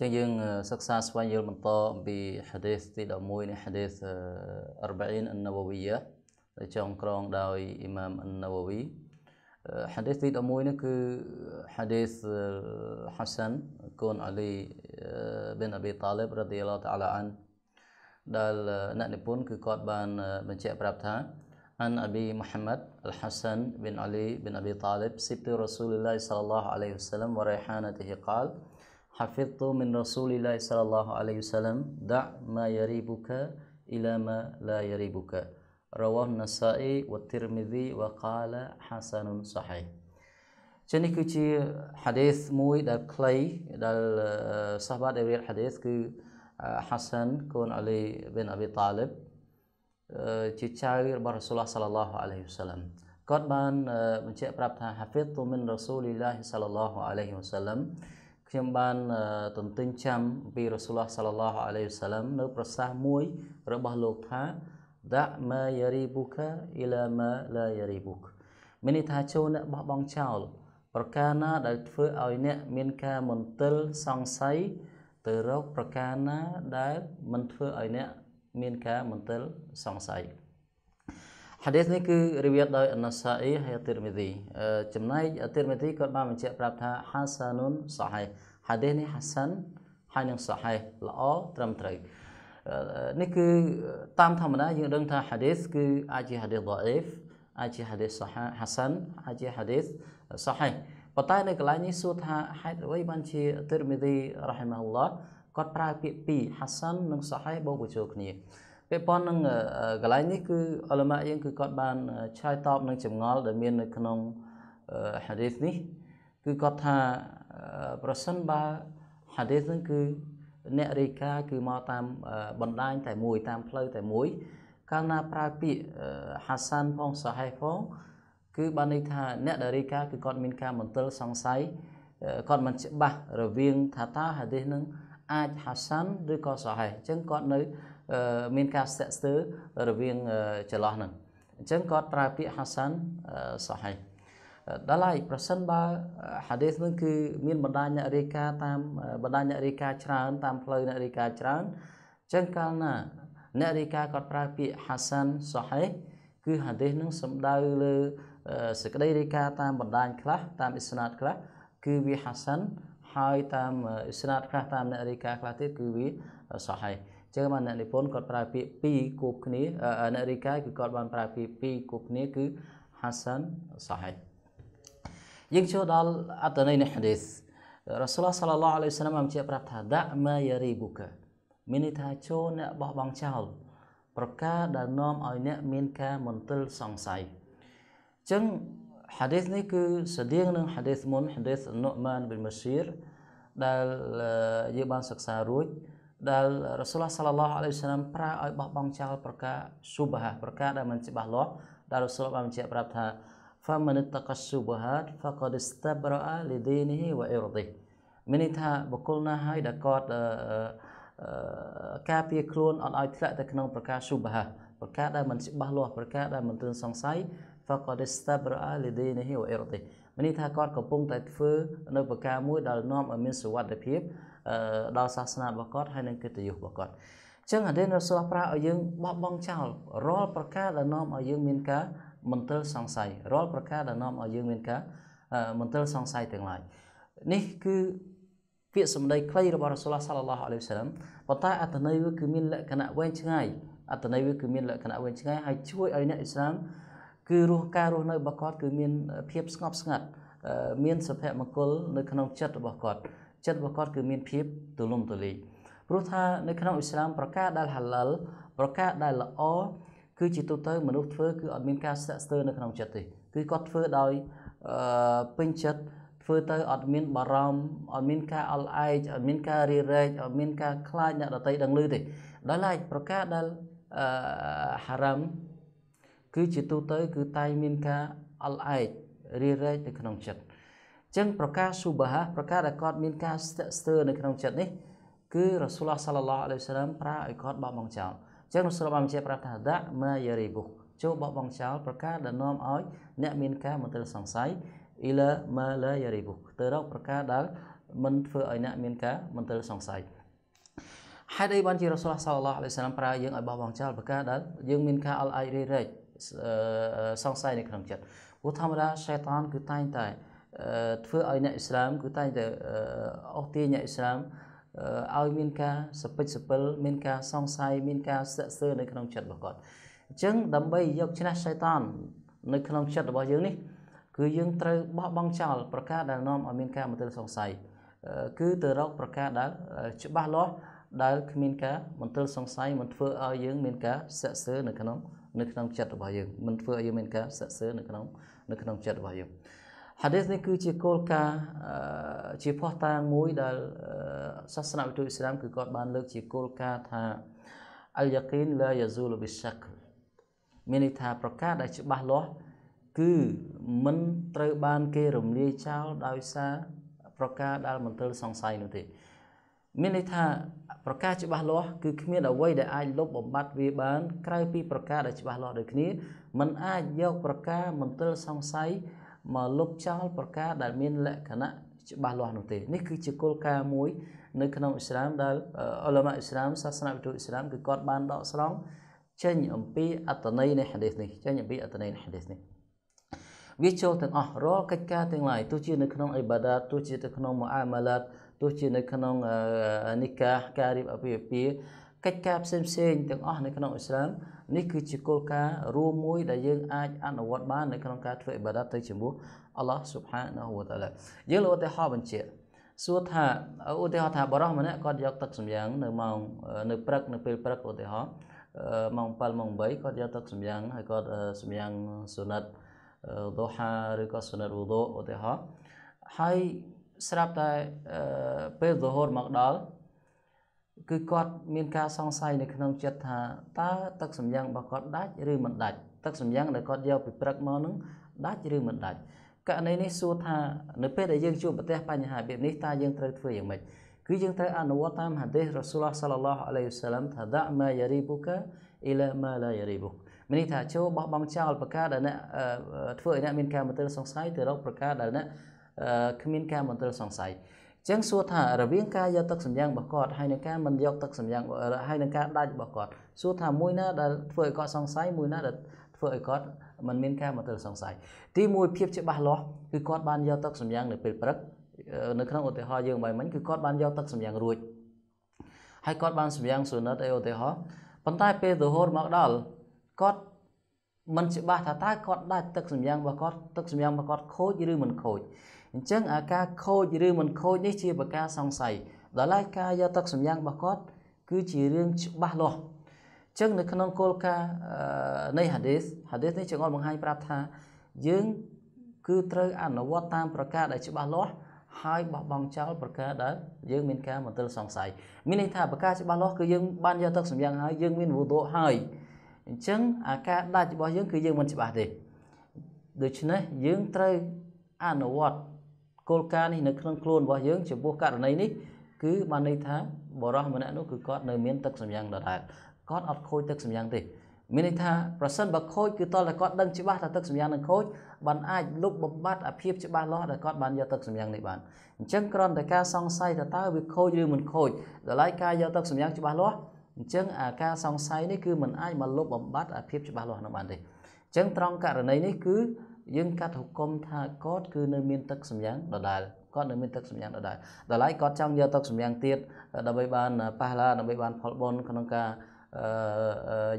ចឹងយើងសិក្សាស្វែងយល់បន្តអំពី hadith ទី11នេះ hadith 40 an-Nawawi ដែលចងក្រងដោយ Imam An-Nawawi hadith ទី11នេះគឺ hadith Hasan kun Ali eh, bin Abi Talib radhiyallahu ta'ala an ដែលអ្នកនិពន្ធគឺគាត់បានបញ្ជាក់ប្រាប់ថា eh, eh, an Abi Muhammad al-Hasan bin Ali bin Abi Talib sibti Rasulillah sallallahu alaihi wasallam wa rihanatihi qala حفظت من رسول الله صلى الله عليه وسلم دع ما يريبك إلى ما لا يريبك رواه النسائي والترمذي وقال حسن صحيح ចឹងនេះគឺជា hadith មួយដែលខ្លីដែលសាហាបាដែលរៀន hadith គឺ Hasan កូន Ali bin Abi Talib ជាចៅរបស់ Rasulullah sallallahu alaihi wasallam គាត់បានបញ្ជាក់ប្រាប់ថា hafidhtu min rasulillahi sallallahu alaihi wasallam ខ្ញុំបានទន្ទឹងចាំពីរ៉ាស៊ូលឡោះសាឡឡោះអាឡៃហ៊ីសាឡាំនៅប្រសាសន៍មួយរបស់លោកថាដាក់ម៉ាយារីប៊ូកាអ៊ីឡាម៉ាឡាយារីប៊ូកមានន័យថាចូលអ្នកបោះបង់ចោលប្រការណាដែលធ្វើឲ្យអ្នកមានការមន្ទិលសង្ស័យទៅរកប្រការណាដែលមិនធ្វើឲ្យអ្នកមានការមន្ទិលសង្ស័យ hadith នេះគឺរៀបរៀងដោយអណាសាអ៊ីហើយអតិរមីទីចំណែកអតិរមីទីគាត់បានបញ្ជាក់ប្រាប់ថា hasanun sahih hadith នេះ hasan ហើយនឹង sahih ល្អត្រឹមត្រូវនេះគឺតាមធម្មតាយើងដឹងថា hadith គឺអាចជា hadith da'if អាចជា hadith sahih hasan អាចជា hadith sahih ប៉ុន្តែនៅកន្លែងនេះសួរថាហេតុអ្វីបានជាអតិរមីទីរ៉ាហ៊ីម៉ាហ៊ុលឡោះគាត់ប្រើពាក្យពីរ hasan និង sahih បូកបញ្ចូលគ្នាពាក់ព័ន្ធនឹងកន្លែងនេះ គឺអលម៉ាយើងគឺគាត់បានឆ្លើយតបនឹងចម្ងល់ដែលមាននៅក្នុងហាឌីសនេះគឺគាត់ថាប្រសិនបើហាឌីសនឹងគឺអ្នករាយការណ៍គឺមកតាមបណ្ដាញតែមួយតាមផ្លូវតែមួយ កាលណាប្រើពាក្យហាសានផងសាហេផងគឺបានន័យថាអ្នកដែលរាយការណ៍គឺគាត់មានការមន្ទិលសង្ស័យគាត់មិនច្បាស់រវាង ថាតើហាឌីសនឹងអាចហាសានឬក៏សាហេអញ្ចឹងគាត់នៅមានការស្ទាក់ស្ទើររវាងចន្លោះហ្នឹងអញ្ចឹងគាត់ប្រើពាក្យ Hasan Sahih ដល់ហើយប្រសិនបើ hadith នឹងគឺមានបណ្ដាញអ្នករាយការណ៍តាមបណ្ដាញអ្នករាយការណ៍ច្រើនតាមផ្លូវអ្នករាយការណ៍ច្រើនអញ្ចឹងកាលណា អ្នករាយការណ៍គាត់ប្រើពាក្យ Hasan Sahih គឺ hadith នឹងសំដៅលើសេចក្តីរាយការណ៍តាមបណ្ដាញខ្លះ តាមអ៊ីស្នាតខ្លះគឺវា Hasan ហើយតាមអ៊ីស្នាតខ្លះតាមអ្នករាយការណ៍ខ្លះទៀតគឺវា Sahih ចឹងបានអ្នកនិពន្ធគាត់ប្រើពាក្យ2គូបគ្នាអ្នករីកាយគឺគាត់បានប្រើពាក្យ2គូបគ្នាគឺ Hasan Sahih យើងចូលដល់អត្តន័យនៃ hadith រ៉ាសូលសាឡឡោះអាឡៃសាឡាមបានបញ្ជាក់ប្រាប់ថាដាក់ម៉ាយារីប៊ូកាមានន័យថាចូលអ្នកបោះបង់ចោលប្រការដែលនាំឲ្យអ្នកមានការមន្ទិលសង្ស័យអញ្ចឹង hadith នេះគឺស្តៀងនឹង hadith មុន hadith នុម៉ានប៊ីនម៉ាស៊ីរដែលយើងបានសិក្សារួចដែលរ៉ាសូលសាឡឡោះអាឡៃហ៊ីសឡាមប្រើឲ្យបោះបង់ចោលប្រការស៊ូបហាប្រការដែលមិនច្បាស់លាស់ដែលរ៉ាសូលបានបញ្ជាក់ប្រាប់ថា فمن اتقى الشبهات فقد استبرأ لدينه وعرضه មានន័យថាបុគ្គលណាហើយដែលគាត់ការពារខ្លួនអត់ឲ្យធ្លាក់ទៅក្នុងប្រការស៊ូបហាប្រការដែលមិនច្បាស់លាស់ប្រការដែលមិនត្រឹមសង្ស័យ فقد استبرأ لدينه وعرضه មានន័យថាគាត់កំពុងតែធ្វើនៅប្រការមួយដែលនាំឲ្យមានសុវត្ថិភាពដល់សាសនារបស់គាត់ហើយនឹងកិត្តិយសរបស់គាត់អញ្ចឹងអាដេនរសូលប្រាឲ្យយើងបោះបង់ចោលរាល់ប្រការដែលនាំឲ្យយើងមានការមន្ទិលសង្ស័យរាល់ប្រការដែលនាំឲ្យយើងមានការមន្ទិលសង្ស័យទាំងឡាយនេះគឺពាក្យសម្ដីខ្លីរបស់រសូលសាឡឡោះអាឡៃហ៊ីវសាឡាមប៉ុន្តែអត្ថន័យវាគឺមានលក្ខណៈវែងឆ្ងាយអត្ថន័យវាគឺមានលក្ខណៈវែងឆ្ងាយហើយជួយឲ្យអ្នកអ៊ីស្លាមគឺរស់ការរស់នៅរបស់គាត់គឺមានភាពស្ងប់ស្ងាត់មានសុភមង្គលនៅក្នុងចិត្តរបស់គាត់ចិត្តរបស់គាត់គឺមានភាពទូលំទូលាយព្រោះថានៅក្នុងអ៊ីស្លាមប្រការដែលហាឡាល់ប្រការដែលល្អគឺជាទូទៅមនុស្សធ្វើគឺអត់មានការស្ទាក់ស្ទើរនៅក្នុងចិត្តទេគឺគាត់ធ្វើដោយពេញចិត្តធ្វើទៅអត់មានបារម្ភអត់មានការអល់ឯកអត់មានការរារែកអត់មានការខ្លាចអ្នកដតីដឹងឮទេដោយឡែកប្រការដែលហារ៉ាមគឺជាទូទៅគឺតែងមានការអល់ឯករារែកនៅក្នុងចិត្តចឹងប្រការស៊ូបាហាប្រការដែលគាត់មានការស្ទាក់ស្ទើរនៅក្នុងចិត្តនេះគឺរ៉ាស៊ូលឡោះសាឡឡោះអាឡៃសាឡាមប្រើឲ្យគាត់បោះបង់ចោលចឹងរ៉ាស៊ូលបានបញ្ជាក់ប្រាប់ថាដាក់ម៉ាយារីបុចូលបោះបង់ចោលប្រការដែលនាំឲ្យអ្នកមានការមន្ទិលសង្ស័យអ៊ីឡាម៉ាឡាយារីបុទៅរកប្រការដែលមិនធ្វើឲ្យអ្នកមានការមន្ទិលសង្ស័យហេតុអីបានជារ៉ាស៊ូលសាឡឡោះអាឡៃសាឡាមប្រើយើងឲ្យបោះបង់ចោលប្រការដែលយើងមានការអល់អាយរេរេសង្ស័យនៅក្នុងចិត្តព្រោះធម្មតាសេតានគឺតែងតែធ្វើឲ្យអ្នកអ៊ីស្លាមគឺតែងតែអស់ទាញអ្នកអ៊ីស្លាមឲ្យមានការសពេចសពិលមានការសង្ស័យមានការសាក់សើនៅក្នុងចិត្តរបស់គាត់អញ្ចឹងដើម្បីយកឈ្នះសៃតាន នៅក្នុងចិត្តរបស់យើងនេះ គឺយើងត្រូវបោះបង់ចោល ប្រការដែលនាំឲ្យមានការមន្ទិលសង្ស័យគឺទៅរក ប្រការដែលច្បាស់លាស់ដែល គ្មានការមន្ទិលសង្ស័យមិនធ្វើឲ្យយើងមានការសាក់សើនៅក្នុងនៅក្នុងចិត្តរបស់យើងមិនធ្វើឲ្យយើងមានការសាក់សើនៅក្នុងនៅក្នុងចិត្តរបស់យើង hadith នេះគឺជាគោលការណ៍ជាផុសតាងមួយដែលសាសនាវិទូអ៊ីស្លាមគឺគាត់បានលើកជាគោលការណ៍ថាអលយ៉ាគីនឡាយ៉ាស៊ូលប៊ីសាក់មានន័យថាប្រការដែលច្បាស់លាស់គឺមិនត្រូវបានគេរំលាយចោលដោយសារប្រការដែលមិនត្រូវសង្ស័យនោះទេមានន័យថាប្រការច្បាស់លាស់គឺគ្មានអ្វីដែលអាចលុបបំបាត់វាបានក្រៅពីប្រការដែលច្បាស់លាស់ដូចគ្នាมันអាចយកប្រការមន្ទិលសង្ស័យមកលុបចោលប្រការដែលមានលក្ខណៈច្បាស់លាស់នោះទេនេះគឺជាគោលការណ៍មួយ នៅក្នុងអ៊ីស្លាមដែលអ៊ុឡាម៉ាអ៊ីស្លាមសាសនាវិទូអ៊ីស្លាមគឺគាត់បានដកស្រង់ចេញអំពីអត្តន័យនៃហាឌីសនេះចេញអំពីអត្តន័យនៃហាឌីសនេះវាចូលទាំងអស់រាល់កិច្ចការទាំងឡាយទោះជានៅក្នុងអ៊ីបាដាទោះជានៅក្នុងមូអាម៉ាឡាតទោះជា នៅក្នុងនីកាការរៀបអភិវពាកិច្ចការផ្សេងៗទាំងអស់នៅក្នុងអ៊ីស្លាមនេះគឺជាគោលការណ៍រួមមួយដែលយើងអាចអនុវត្តបាននៅក្នុងការធ្វើអ៊ីបាដាតទៅជាមួយអល់ឡោះ Subhanahu wa Ta'ala យើងលើឧទាហរណ៍បញ្ជាក់សួរថាឧទាហរណ៍ថាបរិសម្នាក់គាត់យកទឹកសម្យ៉ាង នៅម៉ោងនៅព្រឹក នៅពេលព្រឹកឧទាហរណ៍ម៉ោង7ម៉ោង8គាត់យកទឹកសម្យ៉ាងហើយគាត់សម្យ៉ាងសុណាត់ដូហាឬក៏សុណាត់វូដូឧទាហរណ៍ហើយស្រាប់តែពេល zuhur មកដល់គឺគាត់មានការសង្ស័យនៅក្នុងចិត្តថាតើទឹកសម្យ៉ាងរបស់គាត់ដាច់ឬមិនដាច់ទឹកសម្យ៉ាងដែលគាត់យកពីព្រឹកមកនឹងដាច់ឬមិនដាច់ករណីនេះសួរថានៅពេលដែលយើងជួបប្រទះបញ្ហាបែបនេះតើយើងត្រូវធ្វើយ៉ាងម៉េចគឺយើងត្រូវអនុវត្តតាមហាឌីសរ៉ាស៊ូលឡោះសាឡឡោះអាឡៃហ៊ីសឡាមថាដាក់ម៉ាយារីប៊ូកាអ៊ីឡាម៉ាឡាយារីប៊ូមានន័យថាចូលបោះបង់ចោលប្រការដែលអ្នកធ្វើឲ្យអ្នកមានការមន្ទិលសង្ស័យទៅរកប្រការដែលអ្នកគ្មានការមន្ទិលសង្ស័យចឹងសួរថារវាងការយក ទឹកសំយ៉ាងរបស់គាត់ហើយនឹងការមិនយកទឹកសំយ៉ាងហើយនឹងការដាច់របស់គាត់សួរថាមួយណាដែលធ្វើឲ្យគាត់សង្ស័យមួយណាដែលធ្វើឲ្យគាត់មិនមានការមន្ទិលសង្ស័យទីមួយភាពច្បាស់លាស់គឺគាត់បានយកទឹកសំយ៉ាងនៅពេលព្រឹកនៅក្នុងឧទាហរណ៍យើងបែបមិញគឺគាត់បានយកទឹកសំយ៉ាងរួចហើយគាត់បានសំយ៉ាងសុណិតអីឧទាហរណ៍ប៉ុន្តែពេលរហូតមកដល់គាត់មិនច្បាស់ថាតើគាត់ដាច់ទឹកសំយ៉ាងរបស់គាត់ទឹកសំយ៉ាងរបស់គាត់ខូចឬមិនខូចអញ្ចឹងអាការខូចឬមិនខូចនេះជាប្រការសង្ស័យដល់ឡែកការយកទឹកសម្យ៉ាងរបស់គាត់ គឺជារឿងច្បាស់លាស់អញ្ចឹងនៅក្នុងគោលការណ៍នៃ hadith hadith នេះចងល់បង្ហាញប្រាប់ថាយើងគឺត្រូវ អនុវត្តតាមប្រការដែលច្បាស់លាស់ហើយបោះបង់ចោលប្រការដែលយើងមានការមន្ទិលសង្ស័យមានន័យថាប្រការច្បាស់លាស់គឺយើងបានយកទឹកសម្យ៉ាងហើយយើងមានវូដូហើយអញ្ចឹងអាការដាច់របស់យើង គឺយើងមិនច្បាស់ទេដូច្នេះយើងត្រូវអនុវត្តគោលការណ៍នេះនៅក្នុងខ្លួនរបស់យើងចំពោះករណីនេះគឺបានន័យថា បរោះម្នាក់នោះគឺគាត់នៅមានទឹកសម្យ៉ាងដដែលគាត់អត់ខូចទឹកសម្យ៉ាងទេមានន័យថាប្រសិនបើខូចគឺតលតែគាត់ដឹងច្បាស់ថាទឹកសម្យ៉ាងនឹងខូចបានអាចលុបបំបាត់អាភិបច្បាស់លាស់ដែលគាត់បានយកទឹកសម្យ៉ាងនេះបានអញ្ចឹងគ្រាន់តែការសង្ស័យថាតើវាខូចឬមិនខូចដល់ឯការយកទឹកសម្យ៉ាងច្បាស់លាស់អញ្ចឹងអាការសង្ស័យនេះគឺมันអាចមកលុបបំបាត់អាភិបច្បាស់លាស់នឹងបានទេអញ្ចឹងត្រង់ករណីនេះគឺយើងកាត់ហុកុំថាគាត់គឺនៅមានទឹកសម្យ៉ាងដដែលគាត់នៅមានទឹកសម្យ៉ាងដដែលដដែលគាត់ចង់យកទឹកសម្យ៉ាងទៀតដើម្បីបានប៉ះឡាដើម្បីបានផលបុណ្យក្នុងការ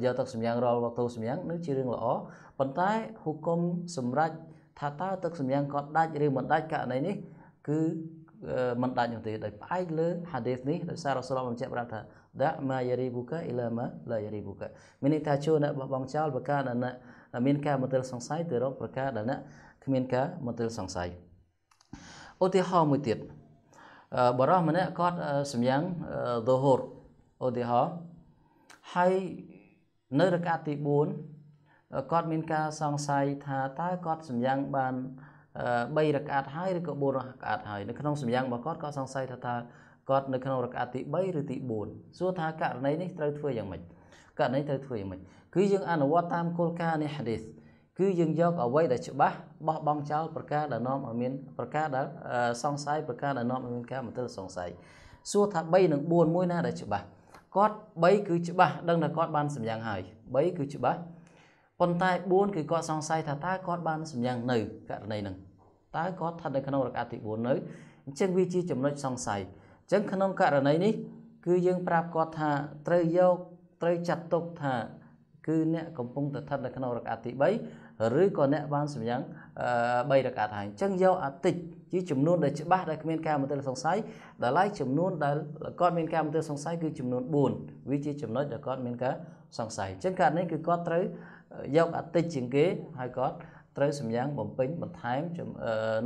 យកទឹកសម្យ៉ាងរាល់វត្ថុសម្យ៉ាងនឹងជារឿងល្អប៉ុន្តែហុកុំសម្រាប់ថាតើទឹកសម្យ៉ាងគាត់ដាច់ឬមិនដាច់ករណីនេះគឺមិនដាច់នោះទេដោយផ្អែកលើ hadith នេះដោយសាររសូលបានបញ្ជាក់ប្រាប់ថាដាក់ម៉ាយារីប៊ូកាអ៊ីឡាម៉ាឡាយារីប៊ូកាមានន័យថាជួអ្នកបោះបង់ចោលបើកាលណាដែលមានការមន្ទិលសង្ស័យទៅរកប្រការដែលអ្នកគ្មានការមន្ទិលសង្ស័យឧទាហរណ៍មួយទៀតបរោះម្នាក់គាត់សម្យ៉ាងដូហូរឧទាហរណ៍ហើយនៅរកាទី4គាត់មានការសង្ស័យថាតើគាត់សម្យ៉ាងបាន3រកាតហើយឬក៏4រកាតហើយនៅក្នុងសម្យ៉ាងរបស់គាត់គាត់សង្ស័យថាតើគាត់នៅក្នុងរកាតទី3ឬទី4សួរថាករណីនេះត្រូវធ្វើយ៉ាងម៉េចករណីត្រូវធ្វើយ៉ាងម៉េចគឺយើងអនុវត្តតាមគោលការណ៍នៃហាឌីសគឺយើងយកអ្វីដែលច្បាស់បោះបង់ចោលប្រការដែលនាំឲ្យមានប្រការដែលសង្ស័យប្រការដែលនាំឲ្យមានការមន្ទិលសង្ស័យសួរថា3និង4មួយណាដែលច្បាស់គាត់3គឺច្បាស់ដឹងថាគាត់បានសម្យ៉ាងហើយ3គឺច្បាស់ប៉ុន្តែ4គឺគាត់សង្ស័យថាតើគាត់បានសម្យ៉ាងនៅករណីហ្នឹងតើគាត់ស្ថិតនៅក្នុងរកាទី4នៅអញ្ចឹងវាជាចំណុចសង្ស័យអញ្ចឹង ក្នុងករណីនេះគឺយើងប្រាប់គាត់ថាត្រូវយកត្រូវចាត់ទុកថាគឺអ្នកកំពុងតែស្ថិតនៅក្នុងរកាត់ទី3ឬក៏អ្នកបានសម្យ៉ាង3រកាត់ហើយអញ្ចឹងយកអាទិចជាចំនួនដែលច្បាស់ដែលគ្មានការមន្ទិលសង្ស័យដល់ឡៃចំនួនដែលគាត់មានការមន្ទិលសង្ស័យគឺចំនួន4វាជាចំណុចដែលគាត់មានការសង្ស័យអញ្ចឹងករណីគឺគាត់ត្រូវយកអតិចជាងគេហើយគាត់ត្រូវសម្យ៉ាងបំពេញបន្ថែម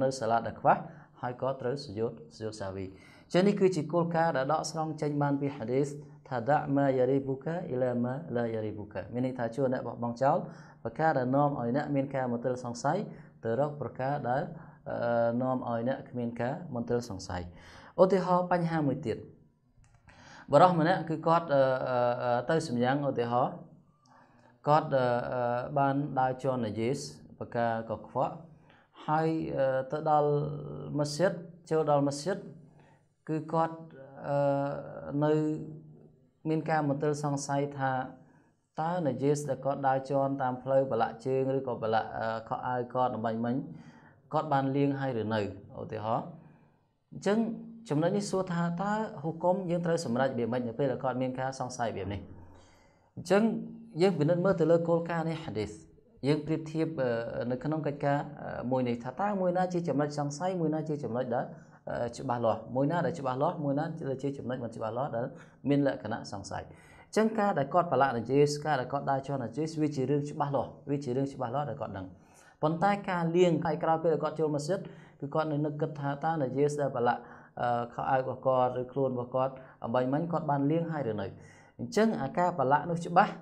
នៅសាឡាត់ដែលខ្វះហើយគាត់ត្រូវសយុទ្ធសយុទ្ធសាវីចឹងនេះគឺជាគោលការណ៍ដែលដកស្រង់ចេញបានពីហាឌីសថាដាក់ម៉ាយារីបុកាអ៊ីឡាម៉ាឡាយារីបុកាមានន័យថាជួអ្នកបោះបង់ចោលប្រការដែលនាំឲ្យអ្នកមានការមន្ទិលសង្ស័យទៅរកប្រការដែលនាំឲ្យអ្នកគ្មានការមន្ទិលសង្ស័យឧទាហរណ៍បញ្ហាមួយទៀតបរិសម្នាក់គឺគាត់ទៅសម្យ៉ាងឧទាហរណ៍គាត់បានដើរជន់យេសប្រការកខ្វក់ហើយទៅដល់មស្ជិតចូលដល់មស្ជិតគឺគាត់នៅមានការមន្ទិលសង្ស័យថាតើនាយេសដែលគាត់ដើរជន់តាមផ្លូវបលាក់ជើងឬក៏បលាក់ខោអាវគាត់ដើម្បីមិញគាត់បានលៀងហើយឬនៅឧទាហរណ៍អញ្ចឹងចំណុចនេះសួរថាតើហុគមយើងត្រូវសម្រេចរបៀបម៉េចនៅពេលដែលគាត់មានការសង្ស័យរបៀបនេះអញ្ចឹងយើងពិនិត្យមើលទៅលើគោលការណ៍នៃហាឌីសយើងប្រៀបធៀបនៅក្នុងកិច្ចការមួយនេះថាតើមួយណាជាចំណុចសង្ស័យមួយណាជាចំណុចដែលច្បាស់លាស់មួយណាដែលច្បាស់លាស់មួយណាជាចំណុចមិនច្បាស់លាស់ដែលមានលក្ខណៈសង្ស័យចឹងការដែលគាត់ប្រឡាក់និយាយការដែលគាត់ដើរចន់និយាយវាជារឿងច្បាស់លាស់វាជារឿងច្បាស់លាស់ដែលគាត់ដឹងប៉ុន្តែការលៀងហើយក្រោយពេលគាត់ចូលម៉ាស៊ីនគឺគាត់នៅនឹកគិតថាតើនិយាយស្ដាប់ប្រឡាក់ខោអាវរបស់គាត់ឬខ្លួនរបស់គាត់អំបញ្ញមិញគាត់បានលៀងហើយឬនៅអញ្ចឹងអាការប្រឡាក់នោះច្បាស់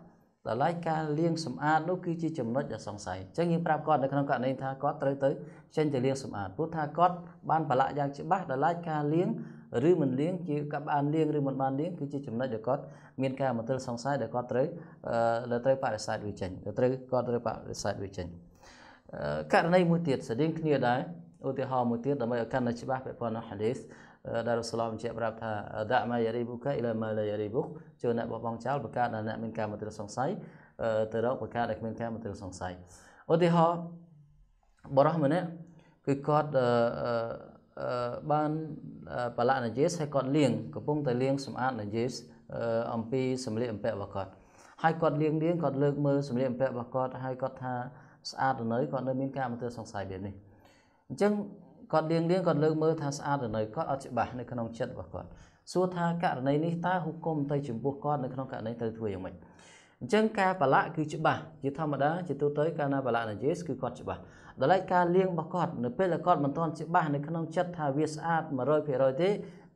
ដល់ឡែកការលាងសម្អាតនោះគឺជាចំណុចដែលសង្ស័យអញ្ចឹងយើងប្រាប់គាត់នៅក្នុងករណីថាគាត់ត្រូវទៅចេញទៅលាងសម្អាតព្រោះថាគាត់បានប្រឡាក់យ៉ាងច្បាស់ដល់ឡែកការលាងឬមិនលាងជាកັບបានលាងឬមិនបានលាងគឺជាចំណុចដែលគាត់មាន ការមន្ទិលសង្ស័យដែលគាត់ត្រូវដែលត្រូវបដិសេធវាចេញដែលត្រូវគាត់ត្រូវបដិសេធវាចេញករណីមួយទៀតស្តីងគ្នាដែរឧទាហរណ៍មួយទៀតដើម្បីឲ្យកាន់តែច្បាស់ពាក់ព័ន្ធនឹងហាឌីសដែលរស្លមជាប្រាប់ថាដាក់ម៉ាយារីបុកាអ៊ីឡាម៉ាឡាយារីបុកចូលអ្នកបបងចោលបកាដែលអ្នកមានការមន្ទិលសង្ស័យទៅរកបកាដែលគ្មានការមន្ទិលសង្ស័យឧទាហរណ៍បរោះម្នាក់គឺគាត់បានបលៈនយេសហើយគាត់លៀងកំពុងតែលៀងសម្អាតនយេសអំពីសម្លៀកបំពាក់របស់គាត់ហើយគាត់លៀងលៀងគាត់លើកមើលសម្លៀកបំពាក់របស់គាត់ហើយគាត់ថាស្អាតទៅនៅគាត់នៅ មានការមន្ទិលសង្ស័យបែបនេះអញ្ចឹងគាត់លៀងលៀងគាត់លើកមើលថាស្អាតឬនៅគាត់អត់ច្បាស់នៅក្នុងចិត្តរបស់គាត់សួរថាករណីនេះតើហុគុំទៅចំពោះគាត់នៅក្នុងករណីត្រូវធ្វើយ៉ាងម៉េចអញ្ចឹងការបលៈគឺច្បាស់ជាធម្មតាជាទូទៅកាលណាបលៈនយេសគឺគាត់ច្បាស់ដល់ឯការលៀងរបស់គាត់នៅពេលដែលគាត់មិនទាន់ច្បាស់នៅក្នុងចិត្តថាវាស្អាត100%ទេ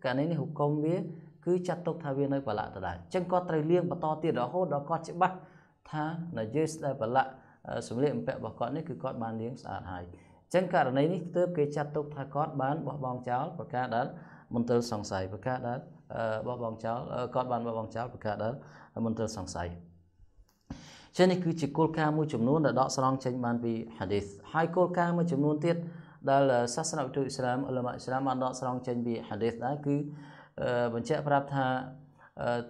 ករណីនេះហុគុំវាគឺចាត់ទុកថាវានៅបលៈដដែលអញ្ចឹងគាត់ត្រូវលៀងបន្តទៀតរហូតដល់គាត់ច្បាស់ថានយេសដែលបលៈសម្លៀកបំពាក់របស់គាត់នេះគឺគាត់បានលៀងស្អាតហើយចឹងករណីនេះទើបគេចាត់ទុកថាគាត់បានបោះបង់ចោលប្រការដែលមន្ទិលសង្ស័យប្រការដែលបោះបង់ចោលគាត់បានបោះបង់ចោលប្រការដែលមន្ទិលសង្ស័យចឹងនេះគឺជាគោលការណ៍មួយចំនួនដែលដកស្រង់ចេញបានពី hadith ហើយគោលការណ៍មួយចំនួនទៀតដែលសាសនាវិទូអ៊ីស្លាមអ៊ុលម៉ាអ៊ីស្លាមបានដកស្រង់ចេញពី hadith ដែរគឺបញ្ជាក់ប្រាប់ថា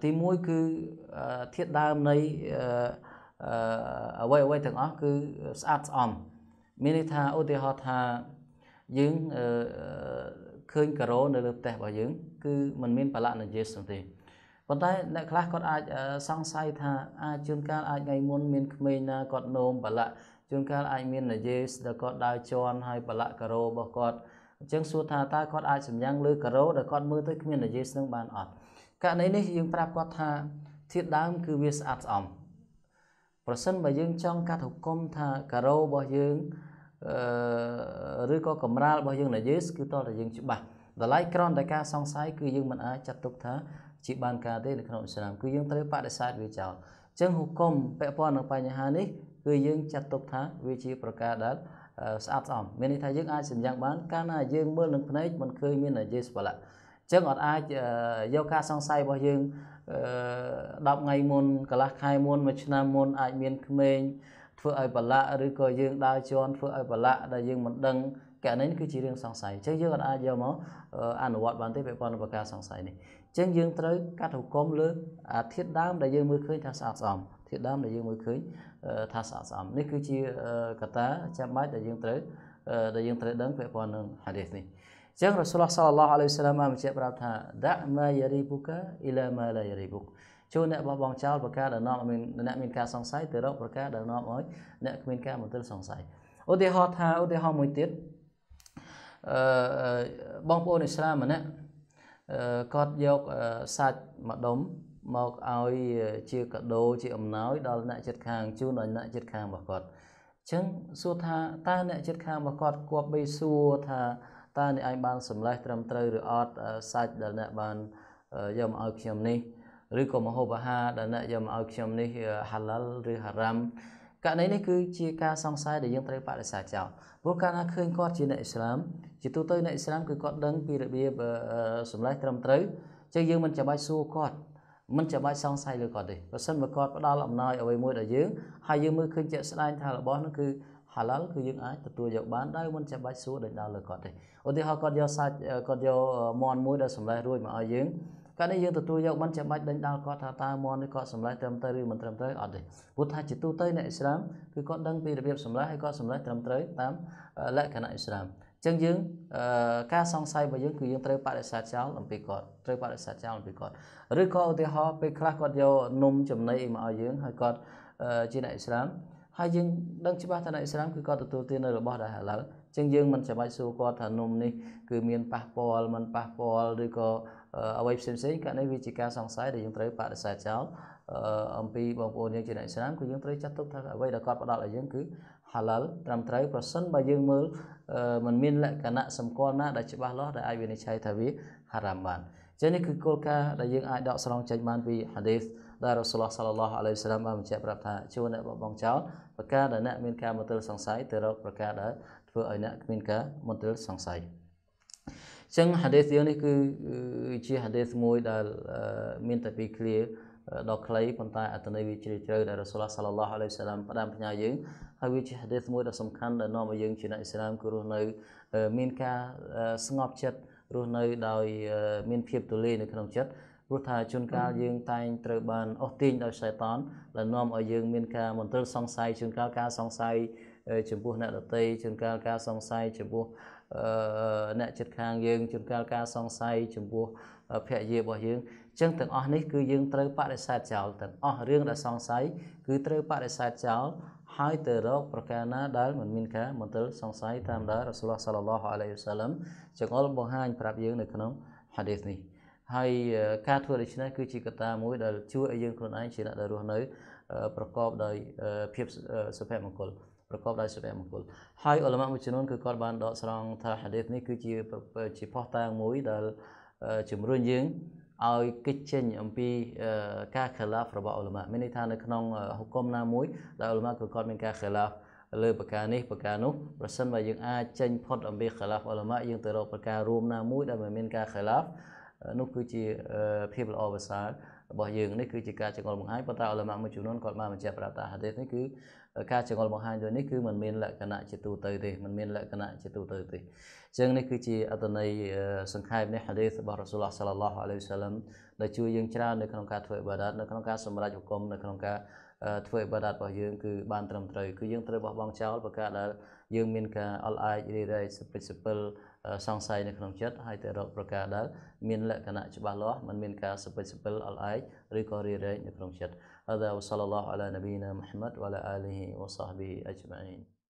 ទី1គឺធាតដើមនៃអ្វីអ្វីទាំងអស់គឺស្អាតស្អំមានន័យថាឧទាហរណ៍ថាយើងឃើញការ៉ូនៅលើផ្ទះរបស់យើងគឺมันមានបលៈនិយេសទេប៉ុន្តែអ្នកខ្លះគាត់អាចសង្ស័យថាអាចជួនកាលអាចថ្ងៃមុនមានក្មេងណាគាត់នោមបលៈជួនកាលអាចមាននិយេសដែលគាត់ដើរជន់ហើយបលៈការ៉ូរបស់គាត់អញ្ចឹងសួរថាតើគាត់អាចសម្យ៉ាង លើការ៉ូដែលគាត់មើលទៅគ្មាននិយេសនឹងបានអត់ករណីនេះយើងប្រាប់គាត់ថាធាតដើម គឺវាស្អាតស្អំប្រសិនបើយើងចង់កាត់ហុគុំថាការ៉ូរបស់យើងឬក៏កម្រាលរបស់យើងដែលយេសគឺតតែយើងច្បាស់តម្លៃក្រនតែការសង្ស័យគឺយើងមិនអាចចាត់ទុកថាជាបានការទេនៅក្នុងអ៊ីស្លាមគឺយើងត្រូវបដិសេធវាចោលអញ្ចឹងហុគុំពាក់ព័ន្ធនឹងបញ្ហានេះគឺយើងចាត់ទុកថា វាជាប្រការដែលស្អាតស្អំមានន័យថាយើងអាចសម្យ៉ាងបាន កាលណាយើងមើលនឹងភ្នែកមិនឃើញមានយេសបលាចឹងអត់អាចយកការសង្ស័យរបស់យើង10ថ្ងៃមុនកន្លះខែមុនមួយឆ្នាំមុនអាចមានក្មេងធ្វើឲ្យប្រឡាក់ឬក៏យើងដើរជន់ធ្វើឲ្យប្រឡាក់ដែលយើងមិនដឹងកណិនគឺជារឿងសង្ស័យចឹងយើងអាចយកមកអនុវត្តបានទេពាក់ព័ន្ធនឹង ការសង្ស័យនេះចឹងយើងត្រូវកាត់ហុកុំលើអាធាតដើមដែលយើងមើលឃើញថាស្អាតស្អំធាតដើមដែលយើងមើលឃើញថាស្អាតស្អំនេះគឺជាកតាចាំបាច់ដែលយើងត្រូវដែលយើងត្រូវដឹងពាក់ព័ន្ធនឹងហាឌីសនេះចឹងរ៉ាសូលសល្លឡោះអាឡៃសាឡាមបានបញ្ជាក់ប្រាប់ថាដាក់ម៉ាយារីបុកាអ៊ីឡាម៉ាឡាយារីបុកជួយអ្នកបោះបង់ចោលប្រការដែលនាំឲ្យមានអ្នកមានការសង្ស័យទៅរកប្រការដែលនាំឲ្យអ្នកគ្មានការមន្ទិលសង្ស័យឧទាហរណ៍ថាឧទាហរណ៍មួយទៀតអឺបងប្អូនឥស្លាមម្នាក់គាត់យកសាច់មួយដុំមកឲ្យជាកាដូជាអំណោយដល់អ្នកចិត្តខាងជូនដល់អ្នកចិត្តខាងរបស់គាត់អញ្ចឹងសួរថាតើអ្នកចិត្តខាងរបស់គាត់គប្បីសួរថាតើអ្នកឯងបានសម្លេះត្រឹមត្រូវឬអត់សាច់ដែលអ្នកបានយកមកឲ្យខ្ញុំនេះឬក៏មហូបអាហារដែលអ្នកយកមកឲ្យខ្ញុំនេះ halal ឬ haram ករណីនេះគឺជាការសង្ស័យដែលយើងត្រូវបដិសេធចោលព្រោះកាលណាឃើញគាត់ជាអ្នកអ៊ីស្លាមជាទូទៅអ្នកអ៊ីស្លាមគឺគាត់ដឹងពីរបៀបសម្លេះត្រឹមត្រូវចឹងយើងមិនចាំបាច់សួរគាត់មិនចាំបាច់សង្ស័យលើគាត់ទេបើសិនមកគាត់ផ្ដល់អំណោយអ្វីមួយដល់យើងហើយយើងមើលឃើញជាក់ស្ដែងថារបស់នោះគឺ halal គឺយើងអាចទទួលយកបានដោយមិនចាំបាច់សួរដេញដោលលើគាត់ទេឧទាហរណ៍គាត់យកសាច់គាត់យកមន់មួយដែលសម្លេះរួចមកឲ្យយើងកាលនេះយើងទទួលយកមិនចាំបាច់ដេញដោលគាត់ថាតើមន់នេះគាត់សម្លេះត្រឹមត្រូវឬមិនត្រឹមត្រូវអត់ទេព្រោះថាជាទូទៅអ្នកអ៊ីស្លាមគឺគាត់ដឹងពីរបៀបសម្លេះហើយគាត់សម្លេះត្រឹមត្រូវតាមលក្ខណៈអ៊ីស្លាមចឹងយើងការសង្ស័យរបស់យើងគឺយើងត្រូវបដិសេធចោលអំពីគាត់ត្រូវបដិសេធចោលអំពីគាត់ឬក៏ឧទាហរណ៍ពេលខ្លះគាត់យកនំចំណីមកឲ្យយើងហើយគាត់ជាអ្នកអ៊ីស្លាមហើយយើងដឹងច្បាស់ថានៅអ៊ីស្លាមគឺគាត់ទទួលទាននៅរបស់ដែលហាឡាល់ចឹងយើងមិនចាំបាច់សួរគាត់ថានំនេះ គឺមានប៉ះពាល់មិនប៉ះពាល់ឬក៏អ្វីផ្សេងផ្សេងករណីវាជាការសង្ស័យដែលយើងត្រូវបដិសេធចោលអំពីបងប្អូនយើងជាអ្នកអ៊ីស្លាមគឺយើងត្រូវចាត់ទុកថាអ្វីដែលគាត់ផ្ដល់ឲ្យយើងគឺ halal ត្រឹមត្រូវប្រសិនបើយើងមើលมันមានលក្ខណៈសម្គាល់ណាដែលច្បាស់លាស់ដែលអាចវិនិច្ឆ័យថាវា haram បានចឹងនេះគឺគោលការណ៍ដែលយើងអាចដកស្រង់ចេញបានពី hadith ដែលរ៉ូសូលឡោះសាឡឡោះអាឡៃសាឡាមបានបញ្ជាក់ប្រាប់ថាជួនអ្នកបងចោលប្រការដែលអ្នកមានការមន្ទិលសង្ស័យទៅរកប្រការដែលធ្វើឲ្យអ្នកគ្មានការមន្ទិលសង្ស័យចឹងហាឌីសនេះគឺជាហាឌីសមួយដែលមានតែពីរឃ្លាដល់ខ្លីប៉ុន្តែអត្ថន័យវាជ្រាលជ្រៅដែលរ៉ូសូលឡោះសាឡឡោះអាឡៃសាឡាមផ្ដាំផ្ញើយើងហើយវាជាហាឌីសមួយដ៏សំខាន់ដែលនាំឲ្យយើងជាអ្នកអ៊ីស្លាមគឺរស់នៅមានការស្ងប់ចិត្តរស់នៅដោយមានភាពទូលាយនៅក្នុងចិត្តព្រោះថាជួនកាលយើងតែងត្រូវបានអស់ទាញដោយសេតានដែលនាំឲ្យយើងមានការមន្ទិលសង្ស័យជួនកាលការសង្ស័យចំពោះអ្នកដតីជួនកាលការសង្ស័យចំពោះអ្នកចិត្តខាងយើងជួនកាលការសង្ស័យចំពោះភរិយារបស់យើងអញ្ចឹងទាំងអស់នេះគឺយើងត្រូវបដិសេធចោលទាំងអស់រឿងដែលសង្ស័យគឺត្រូវបដិសេធចោលហើយទៅរក ប្រការណាដែលមិនមាន ការមន្ទិលសង្ស័យតាមដារ៉ាស៊ូលឡោះសាឡឡោះអាឡៃវសាឡាំចង្អុលបង្ហាញប្រាប់យើង នៅក្នុងហាឌីសនេះហើយការធ្វើដូច្នេះគឺជាកត្តាមួយដែលជួយឲ្យយើងខ្លួនឯងជាអ្នកដែលរស់នៅប្រកបដោយភាពសុភមង្គលប្រកបដោយសុភមង្គល ហើយអលមៈមួយចំនួនគឺគាត់បានដកស្រង់ថាហាឌីសនេះគឺជាជាផុសតាងមួយដែលជំរុញយើងឲ្យគេចចេញអំពីការខិលាហ្វរបស់អលមៈមានន័យថានៅក្នុងហុកុមណាមួយដែលអលមៈក៏គាត់មានការខិលាហ្វលើប្រការនេះប្រការនោះប្រសិនបើយើងអាចចេញផុតអំពីខិលាហ្វអលមៈយើងទៅរកប្រការរួមណាមួយ ដែលមិនមានការខិលាហ្វនោះគឺជាភាពល្អប្រសើររបស់យើងនេះគឺជាការចងល់បង្ហាញប៉ុន្តែឧឡាម៉ាមួយចំនួនគាត់បានបញ្ជាក់ប្រាប់ថាហាឌីសនេះគឺការចងល់បង្ហាញដូចនេះគឺมันមានលក្ខណៈជាទូទៅទេมันមានលក្ខណៈជាទូទៅទេអញ្ចឹងនេះគឺជាអត្តន័យសង្ខេបនៃហាឌីសរបស់រ៉ាស៊ូលឡោះសាឡឡោះអាឡៃវសាឡាំដែលជួយយើងច្រើននៅក្នុងការធ្វើអ៊ីបាដាតនៅក្នុងការសម្រេច who គមនៅក្នុងការធ្វើអ៊ីបាដាតរបស់យើងគឺបានត្រឹមត្រូវគឺយើងត្រូវបោះបង់ចោលប្រការដែលយើងមានការអល់អាយរីរ៉ៃសិពិសិពិលសង្ស័យនៅក្នុងចិត្តហើយទៅរកប្រការដែលមានលក្ខណៈច្បាស់លាស់មិនមានការសបិសិពលអល់អាយឬក៏រីរែងនៅក្នុងចិត្តអាឡោះសល្លោះអាឡានាប៊ីណាមុហាម៉ាត់វ៉ាឡាអាលីវ៉ាសហាប៊ីអជម៉ាអ៊ីន